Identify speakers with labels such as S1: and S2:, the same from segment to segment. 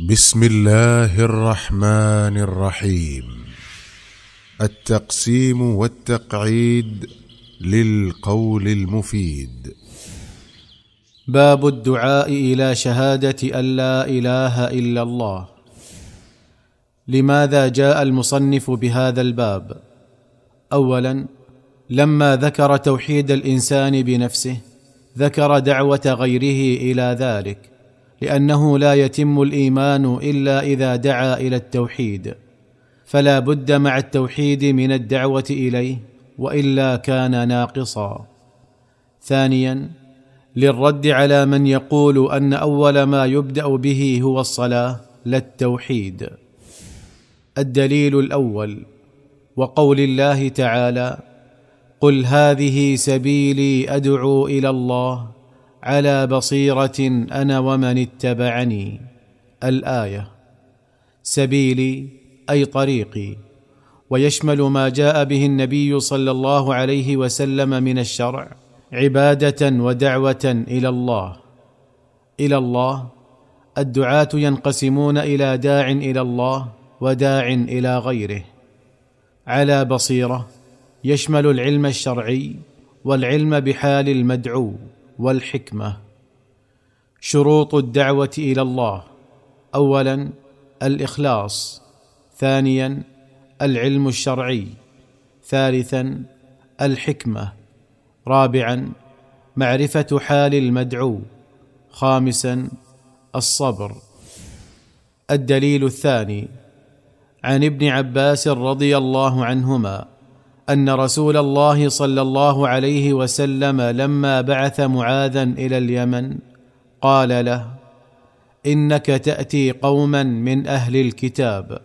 S1: بسم الله الرحمن الرحيم التقسيم والتقعيد للقول المفيد باب الدعاء الى شهاده ان لا اله الا الله لماذا جاء المصنف بهذا الباب اولا لما ذكر توحيد الانسان بنفسه ذكر دعوه غيره الى ذلك لانه لا يتم الايمان الا اذا دعا الى التوحيد فلا بد مع التوحيد من الدعوه اليه والا كان ناقصا ثانيا للرد على من يقول ان اول ما يبدا به هو الصلاه لا التوحيد الدليل الاول وقول الله تعالى قل هذه سبيلي ادعو الى الله على بصيره انا ومن اتبعني الايه سبيلي اي طريقي ويشمل ما جاء به النبي صلى الله عليه وسلم من الشرع عباده ودعوه الى الله الى الله الدعاه ينقسمون الى داع الى الله وداع الى غيره على بصيره يشمل العلم الشرعي والعلم بحال المدعو والحكمه شروط الدعوه الى الله اولا الاخلاص ثانيا العلم الشرعي ثالثا الحكمه رابعا معرفه حال المدعو خامسا الصبر الدليل الثاني عن ابن عباس رضي الله عنهما ان رسول الله صلى الله عليه وسلم لما بعث معاذا الى اليمن قال له انك تاتي قوما من اهل الكتاب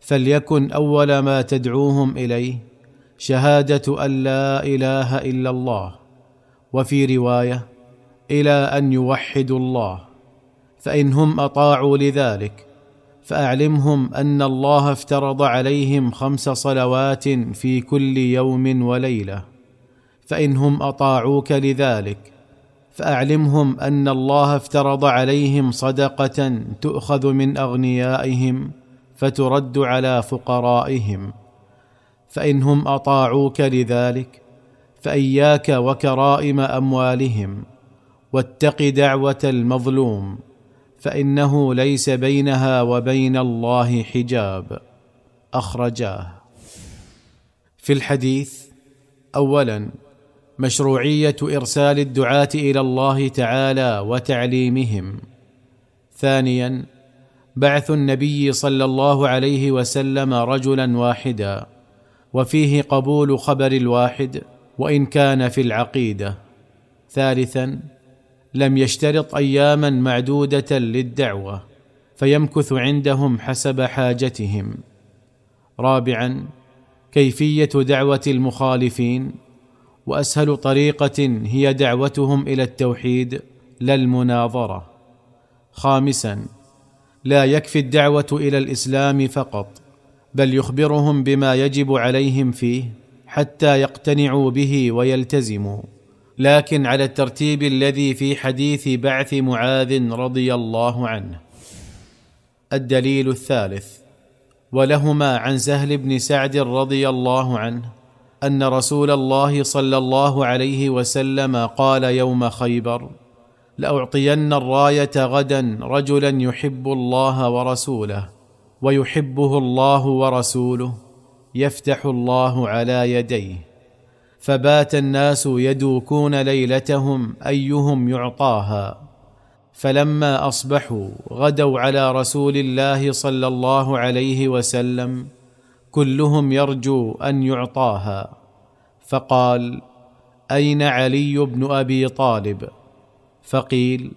S1: فليكن اول ما تدعوهم اليه شهاده ان لا اله الا الله وفي روايه الى ان يوحدوا الله فان هم اطاعوا لذلك فاعلمهم ان الله افترض عليهم خمس صلوات في كل يوم وليله فانهم اطاعوك لذلك فاعلمهم ان الله افترض عليهم صدقه تؤخذ من اغنيائهم فترد على فقرائهم فانهم اطاعوك لذلك فاياك وكرائم اموالهم واتق دعوه المظلوم فانه ليس بينها وبين الله حجاب اخرجاه في الحديث اولا مشروعيه ارسال الدعاه الى الله تعالى وتعليمهم ثانيا بعث النبي صلى الله عليه وسلم رجلا واحدا وفيه قبول خبر الواحد وان كان في العقيده ثالثا لم يشترط اياما معدوده للدعوه فيمكث عندهم حسب حاجتهم رابعا كيفيه دعوه المخالفين واسهل طريقه هي دعوتهم الى التوحيد لا المناظره خامسا لا يكفي الدعوه الى الاسلام فقط بل يخبرهم بما يجب عليهم فيه حتى يقتنعوا به ويلتزموا لكن على الترتيب الذي في حديث بعث معاذ رضي الله عنه الدليل الثالث ولهما عن سهل بن سعد رضي الله عنه ان رسول الله صلى الله عليه وسلم قال يوم خيبر لاعطين الرايه غدا رجلا يحب الله ورسوله ويحبه الله ورسوله يفتح الله على يديه فبات الناس يدوكون ليلتهم ايهم يعطاها فلما اصبحوا غدوا على رسول الله صلى الله عليه وسلم كلهم يرجو ان يعطاها فقال اين علي بن ابي طالب فقيل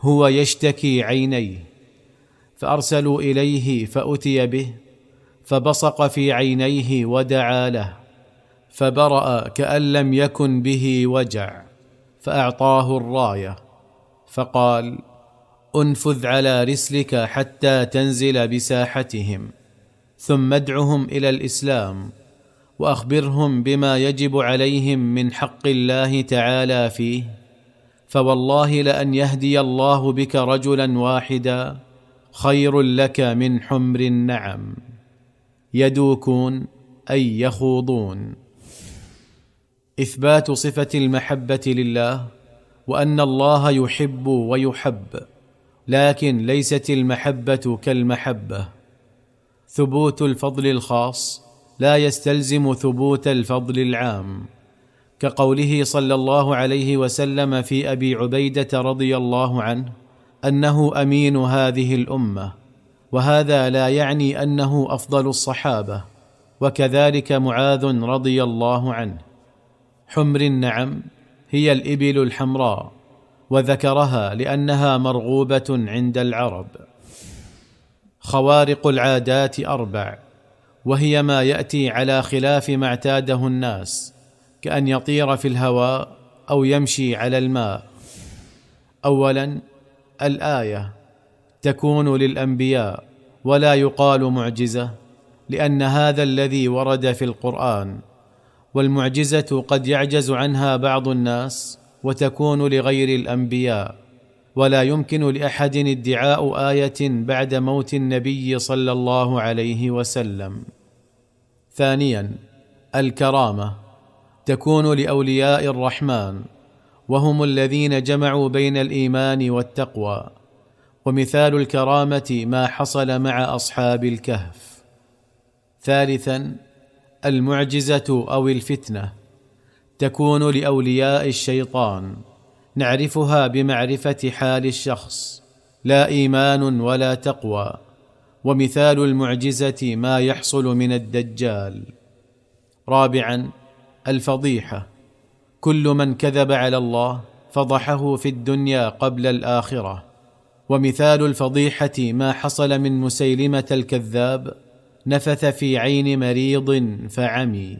S1: هو يشتكي عينيه فارسلوا اليه فاتي به فبصق في عينيه ودعا له فبرا كان لم يكن به وجع فاعطاه الرايه فقال انفذ على رسلك حتى تنزل بساحتهم ثم ادعهم الى الاسلام واخبرهم بما يجب عليهم من حق الله تعالى فيه فوالله لان يهدي الله بك رجلا واحدا خير لك من حمر النعم يدوكون اي يخوضون اثبات صفه المحبه لله وان الله يحب ويحب لكن ليست المحبه كالمحبه ثبوت الفضل الخاص لا يستلزم ثبوت الفضل العام كقوله صلى الله عليه وسلم في ابي عبيده رضي الله عنه انه امين هذه الامه وهذا لا يعني انه افضل الصحابه وكذلك معاذ رضي الله عنه حمر النعم هي الابل الحمراء وذكرها لانها مرغوبه عند العرب خوارق العادات اربع وهي ما ياتي على خلاف ما اعتاده الناس كان يطير في الهواء او يمشي على الماء اولا الايه تكون للانبياء ولا يقال معجزه لان هذا الذي ورد في القران والمعجزه قد يعجز عنها بعض الناس وتكون لغير الانبياء ولا يمكن لاحد ادعاء ايه بعد موت النبي صلى الله عليه وسلم ثانيا الكرامه تكون لاولياء الرحمن وهم الذين جمعوا بين الايمان والتقوى ومثال الكرامه ما حصل مع اصحاب الكهف ثالثا المعجزه او الفتنه تكون لاولياء الشيطان نعرفها بمعرفه حال الشخص لا ايمان ولا تقوى ومثال المعجزه ما يحصل من الدجال رابعا الفضيحه كل من كذب على الله فضحه في الدنيا قبل الاخره ومثال الفضيحه ما حصل من مسيلمه الكذاب نفث في عين مريض فعمي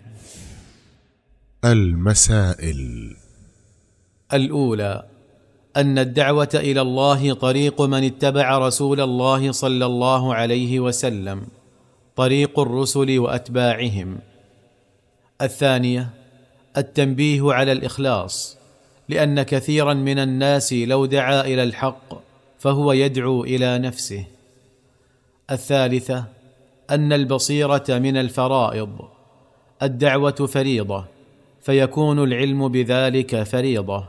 S1: المسائل الاولى ان الدعوه الى الله طريق من اتبع رسول الله صلى الله عليه وسلم طريق الرسل واتباعهم الثانيه التنبيه على الاخلاص لان كثيرا من الناس لو دعا الى الحق فهو يدعو الى نفسه الثالثه ان البصيره من الفرائض الدعوه فريضه فيكون العلم بذلك فريضه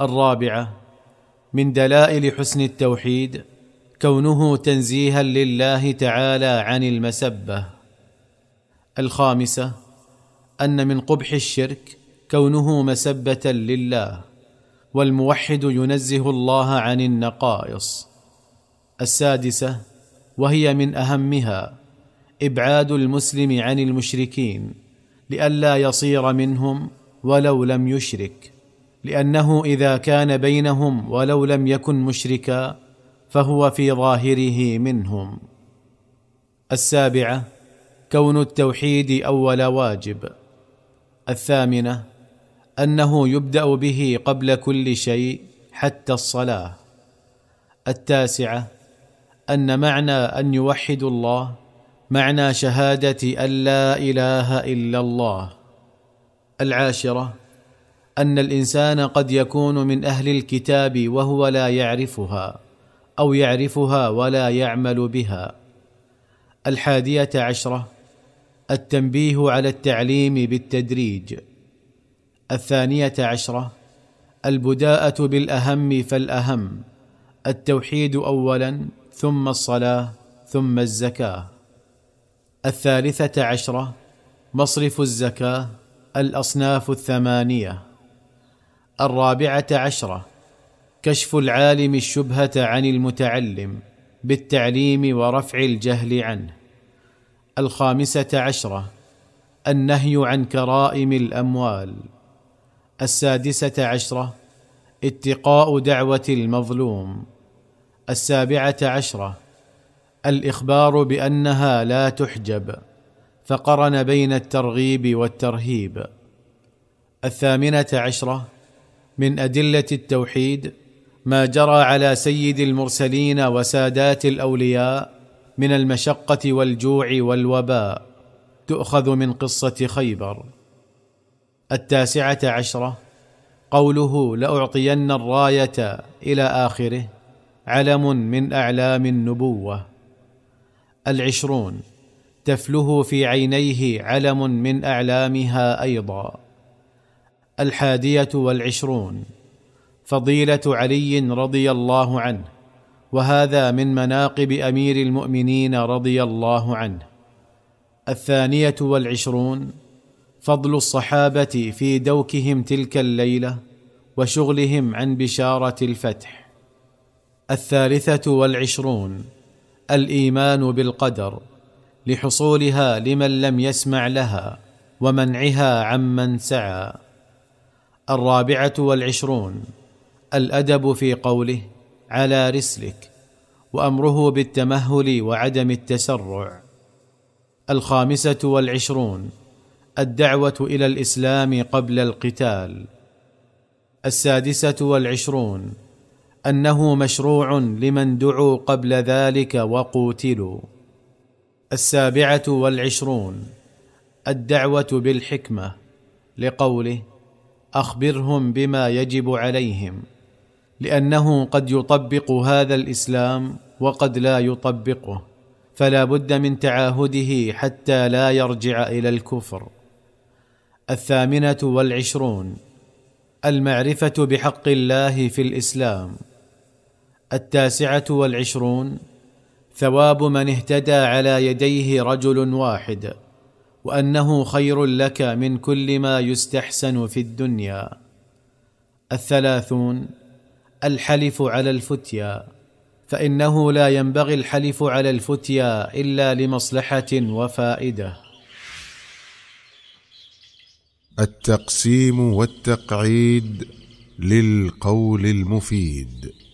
S1: الرابعه من دلائل حسن التوحيد كونه تنزيها لله تعالى عن المسبه الخامسه ان من قبح الشرك كونه مسبه لله والموحد ينزه الله عن النقائص السادسه وهي من اهمها ابعاد المسلم عن المشركين لئلا يصير منهم ولو لم يشرك لانه اذا كان بينهم ولو لم يكن مشركا فهو في ظاهره منهم السابعه كون التوحيد اول واجب الثامنه انه يبدا به قبل كل شيء حتى الصلاه التاسعه ان معنى ان يوحدوا الله معنى شهاده ان لا اله الا الله العاشره ان الانسان قد يكون من اهل الكتاب وهو لا يعرفها او يعرفها ولا يعمل بها الحاديه عشره التنبيه على التعليم بالتدريج الثانيه عشره البداءه بالاهم فالاهم التوحيد اولا ثم الصلاه ثم الزكاه الثالثه عشره مصرف الزكاه الاصناف الثمانيه الرابعه عشره كشف العالم الشبهه عن المتعلم بالتعليم ورفع الجهل عنه الخامسه عشره النهي عن كرائم الاموال السادسه عشره اتقاء دعوه المظلوم السابعه عشره الاخبار بانها لا تحجب فقرن بين الترغيب والترهيب الثامنه عشره من ادله التوحيد ما جرى على سيد المرسلين وسادات الاولياء من المشقه والجوع والوباء تؤخذ من قصه خيبر التاسعه عشره قوله لاعطين الرايه الى اخره علم من اعلام النبوه العشرون تفله في عينيه علم من اعلامها ايضا الحاديه والعشرون فضيله علي رضي الله عنه وهذا من مناقب امير المؤمنين رضي الله عنه الثانيه والعشرون فضل الصحابه في دوكهم تلك الليله وشغلهم عن بشاره الفتح الثالثه والعشرون الايمان بالقدر لحصولها لمن لم يسمع لها ومنعها عمن سعى الرابعه والعشرون الادب في قوله على رسلك وامره بالتمهل وعدم التسرع الخامسه والعشرون الدعوه الى الاسلام قبل القتال السادسه والعشرون انه مشروع لمن دعوا قبل ذلك وقوتلوا السابعه والعشرون الدعوه بالحكمه لقوله اخبرهم بما يجب عليهم لانه قد يطبق هذا الاسلام وقد لا يطبقه فلا بد من تعاهده حتى لا يرجع الى الكفر الثامنه والعشرون المعرفه بحق الله في الاسلام التاسعه والعشرون ثواب من اهتدى على يديه رجل واحد وانه خير لك من كل ما يستحسن في الدنيا الثلاثون الحلف على الفتيا فانه لا ينبغي الحلف على الفتيا الا لمصلحه وفائده التقسيم والتقعيد للقول المفيد